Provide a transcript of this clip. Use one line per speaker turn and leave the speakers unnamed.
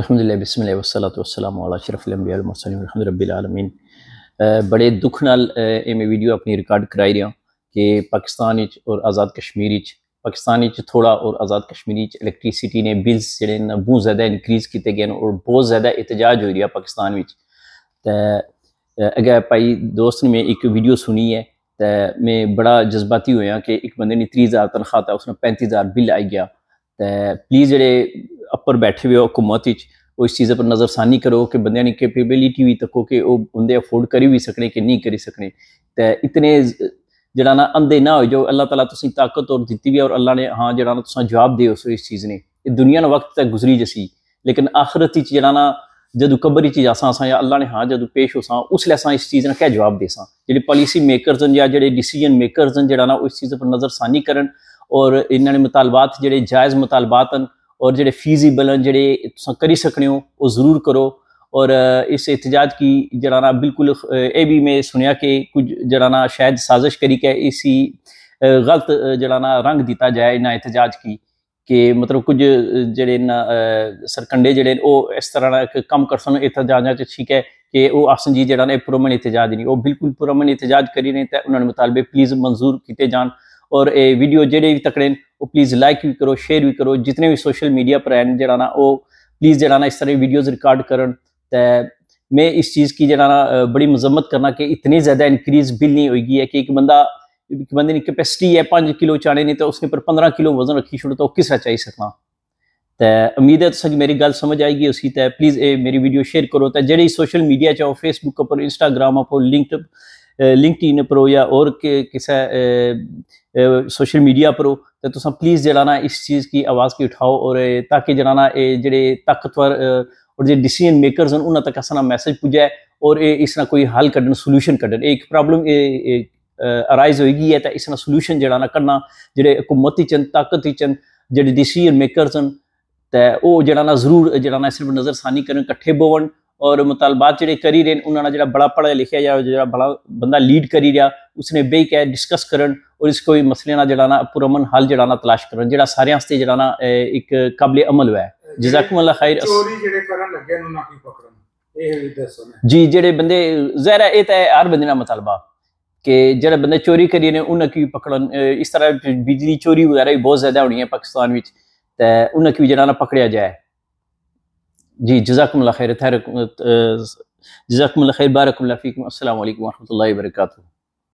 الحمد اللہ والسلام علیہ شرف الانبیاء رب العالمین بڑے دکھ نال uh, یہ ویڈیو اپنی ریکارڈ کرائی رہا کہ پاکستان اور آزاد کشمیر اور آزاد کشمیر نے بلز زیادہ انکریز کیتے گئے اور بہت زیادہ اتجاج ہو رہا ہے پاکستان uh, اگر پائی دوست نے میں ایک ویڈیو سنی ہے تو میں بڑا جذباتی ہوا کہ ایک بندے نے تریس ہزار تنخواہ تھا اس پینتیس 35000 بل آئی گیا تو پلیز جڑے پر بیٹھے ہوئے ہو حکومت چو اس چیز پر نظر سانی کرو کہ بندے کیپیبلٹی یعنی بھی دکو کہ وہ بہت افورڈ کری بھی سنے کہ نہیں کرینے تو اتنے جا اندھے نہ ہو جائے اللہ تعالیٰ طاقت اور دیتی بھی ہے اور اللہ نے ہاں جواب دے اس چیز نے دنیا وقت تک گزری جیسی لیکن آخرت چا جبری چیز آسان یا اللہ نے ہاں جہاں پیش ہوساں اسلے اِس چیز نے کیا جواب دے سا جی پالیسی میکرز ہیں ڈیسیجن میکرز پر نظر سانی کریں اور یہ مطالبات جائز مطالبات اور جڑے فیزیبل ہیں جڑے تساں کری سکنے ہو سنے ضرور کرو اور اس احتجاج کی جہاں نا بالکل اے بھی میں سنیا کہ کچھ نا شاید سازش کری کہ اسی غلط نا رنگ دیتا جائے احتجاج کی کہ مطلب کچھ جڑے سرکنڈے جڑے او اس طرح کم کر سک اتنا ٹھیک ہے کہ وہ آسن جی پرومن احتجاج نہیں وہ بالکل پرومن احتجاج کری کرینے تو انہوں نے مطالبے پلیز منظور کیتے جان اور اے ویڈیو جڑے بھی تکڑے وہ پلیز لائک بھی کرو شیئر بھی کرو جتنے بھی سوشل میڈیا پر ہیں جڑا نا وہ پلیز جڑا نا اس طرح ویڈیوز ریکارڈ کرن تے میں اس چیز کی جڑا نا بڑی مذمت کرنا کہ اتنی زیادہ انکریز بل نہیں ہوئی گی ہے کہ ایک بندہ ایک بندے کی کیپیسٹی ہے پانچ کلو چاڑے نہیں تو اس نے پر پندرہ کلو وزن رکھی چھوڑے تو کس طرح چاہیے سکنا تے امید ہے تو میری گل سمجھ آئے گی اسی تے پلیز اے میری ویڈیو شیئر کرو تے جڑی سوشل میڈیا چاہو فیس بک پر انسٹاگرام پر لنکڈ لنک ان پرو یا اور کسے سوشل میڈیا پر ہوس پلیز نا اس چیز کی آواز کو اٹھاؤ اور تاکہ نا طاقتور اور ڈیسین میکرس ہیں انہوں نے تک ساتھ میسج پجے اور اس کا کوئی حل کلوشن کھڈن ارائز ہوگی تو اس کا سولوشن کرنا حکومتی چن طاقتی جی ڈیسین میکرس ہیں تو وہ نظر سانی کر ਔਰ ਮੁਤਾਲਬਾਤ ਜਿਹੜੇ ਕਰੀ ਰਹੇ ਉਹਨਾਂ ਨਾਲ ਜਿਹੜਾ ਬੜਾ ਪੜਾ ਲਿਖਿਆ ਜਾ ਜਿਹੜਾ ਬੜਾ ਬੰਦਾ ਲੀਡ ਕਰੀ ਰਿਹਾ ਉਸਨੇ ਬਈ ਕਹਿ ਡਿਸਕਸ ਕਰਨ ਔਰ ਇਸ ਕੋਈ ਮਸਲੇ ਨਾਲ ਜਿਹੜਾ ਨਾ ਪੁਰਮਨ ਹੱਲ ਜਿਹੜਾ ਨਾ ਤਲਾਸ਼ ਕਰਨ ਜਿਹੜਾ ਸਾਰਿਆਂ ਵਾਸਤੇ ਜਿਹੜਾ ਨਾ ਇੱਕ ਕਾਬਲੇ ਅਮਲ ਹੋਇਆ ਜਜ਼ਾਕੁਮ ਖੈਰ ਚੋਰੀ ਜਿਹੜੇ ਕਰਨ ਲੱਗੇ ਉਹਨਾਂ ਨਾ ਕੀ ਪਕੜਨ ਇਹ ਵੀ ਦੱਸੋ ਜੀ ਜਿਹੜੇ ਬੰਦੇ ਜ਼ਹਿਰ ਇਹ ਤਾਂ ਹਰ ਬੰਦੇ ਦਾ ਮਤਲਬਾ ਕਿ ਜਿਹੜੇ ਬੰਦੇ ਚੋਰੀ ਕਰੀ ਨੇ ਉਹਨਾਂ ਕੀ ਪਕੜਨ ਇਸ ਤਰ੍ਹਾਂ ਬਿਜਲੀ ਚੋਰੀ ਵਗੈਰਾ ਵੀ ਬਹੁਤ ਜ਼ਿਆਦਾ ਹੋਣੀ ਹੈ ਪਾਕਿਸਤਾਨ ਵਿੱਚ ਤੇ ਉਹਨਾਂ ਕੀ ਜਿਹੜਾ ਨਾ ਪਕੜਿਆ ਜਾਏ جي جزاكم الله خير تهاركم آه، جزاكم الله خير بارك الله فيكم السلام عليكم ورحمه الله وبركاته